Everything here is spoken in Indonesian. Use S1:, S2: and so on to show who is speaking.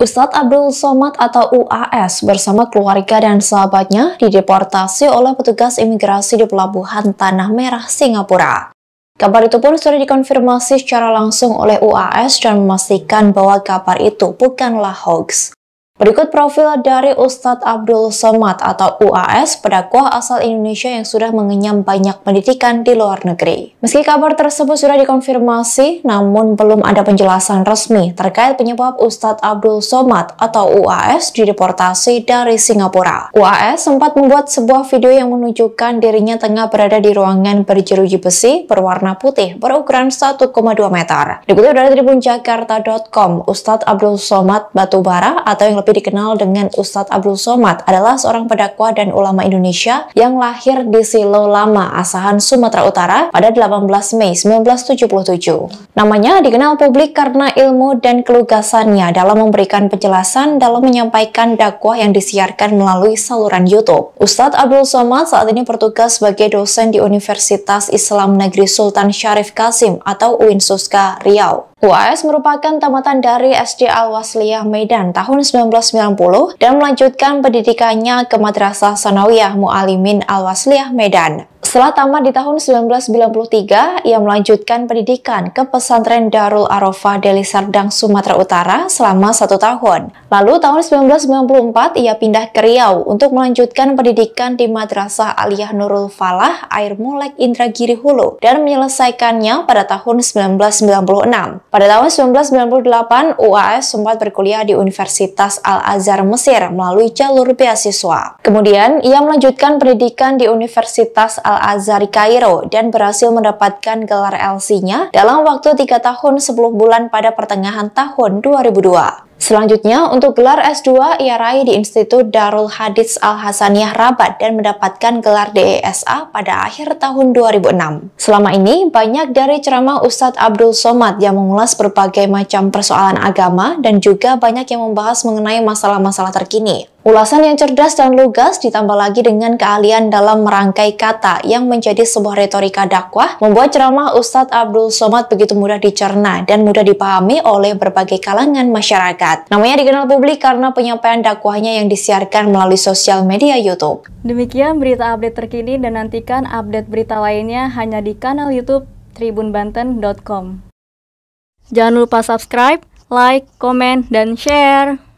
S1: Ustadz Abdul Somad atau UAS bersama keluarga dan sahabatnya dideportasi oleh petugas imigrasi di Pelabuhan Tanah Merah, Singapura. Kabar itu pun sudah dikonfirmasi secara langsung oleh UAS dan memastikan bahwa kabar itu bukanlah hoax. Berikut profil dari Ustadz Abdul Somad atau UAS, pendakwah asal Indonesia yang sudah mengenyam banyak pendidikan di luar negeri. Meski kabar tersebut sudah dikonfirmasi, namun belum ada penjelasan resmi terkait penyebab Ustadz Abdul Somad atau UAS dideportasi dari Singapura. UAS sempat membuat sebuah video yang menunjukkan dirinya tengah berada di ruangan berjeruji besi berwarna putih berukuran 1,2 meter. Dikutip dari tribunjakarta.com, Ustadz Abdul Somad Batubara atau yang lebih lebih dikenal dengan Ustadz Abdul Somad adalah seorang pendakwah dan ulama Indonesia yang lahir di Silo Lama, Asahan, Sumatera Utara pada 18 Mei 1977. Namanya dikenal publik karena ilmu dan kelugasannya dalam memberikan penjelasan dalam menyampaikan dakwah yang disiarkan melalui saluran YouTube. Ustadz Abdul Somad saat ini bertugas sebagai dosen di Universitas Islam Negeri Sultan Syarif Kasim atau UIN Suska Riau. UAS merupakan tamatan dari SD Al-Wasliyah Medan tahun 1990 dan melanjutkan pendidikannya ke Madrasah Sanawiyah Mu'alimin Al-Wasliyah Medan. Setelah tamat di tahun 1993, ia melanjutkan pendidikan ke pesantren Darul Arafah Deli Serdang, Sumatera Utara selama satu tahun. Lalu tahun 1994, ia pindah ke Riau untuk melanjutkan pendidikan di Madrasah Aliyah Nurul Falah, Air Molek Indragiri Hulu, dan menyelesaikannya pada tahun 1996. Pada tahun 1998, UAS sempat berkuliah di Universitas Al-Azhar Mesir melalui jalur beasiswa. Kemudian, ia melanjutkan pendidikan di Universitas Al Al-Azhar Kairo dan berhasil mendapatkan gelar LC-nya dalam waktu 3 tahun 10 bulan pada pertengahan tahun 2002. Selanjutnya, untuk gelar S2, ia raih di Institut Darul Hadits Al-Hasaniyah Rabat dan mendapatkan gelar DESA pada akhir tahun 2006. Selama ini, banyak dari ceramah Ustadz Abdul Somad yang mengulas berbagai macam persoalan agama dan juga banyak yang membahas mengenai masalah-masalah terkini. Ulasan yang cerdas dan lugas ditambah lagi dengan keahlian dalam merangkai kata yang menjadi sebuah retorika dakwah membuat ceramah Ustadz Abdul Somad begitu mudah dicerna dan mudah dipahami oleh berbagai kalangan masyarakat. Namanya dikenal publik karena penyampaian dakwahnya yang disiarkan melalui sosial media YouTube. Demikian berita update terkini dan nantikan update berita lainnya hanya di kanal YouTube tribunbanten.com. Jangan lupa subscribe, like, komen, dan share.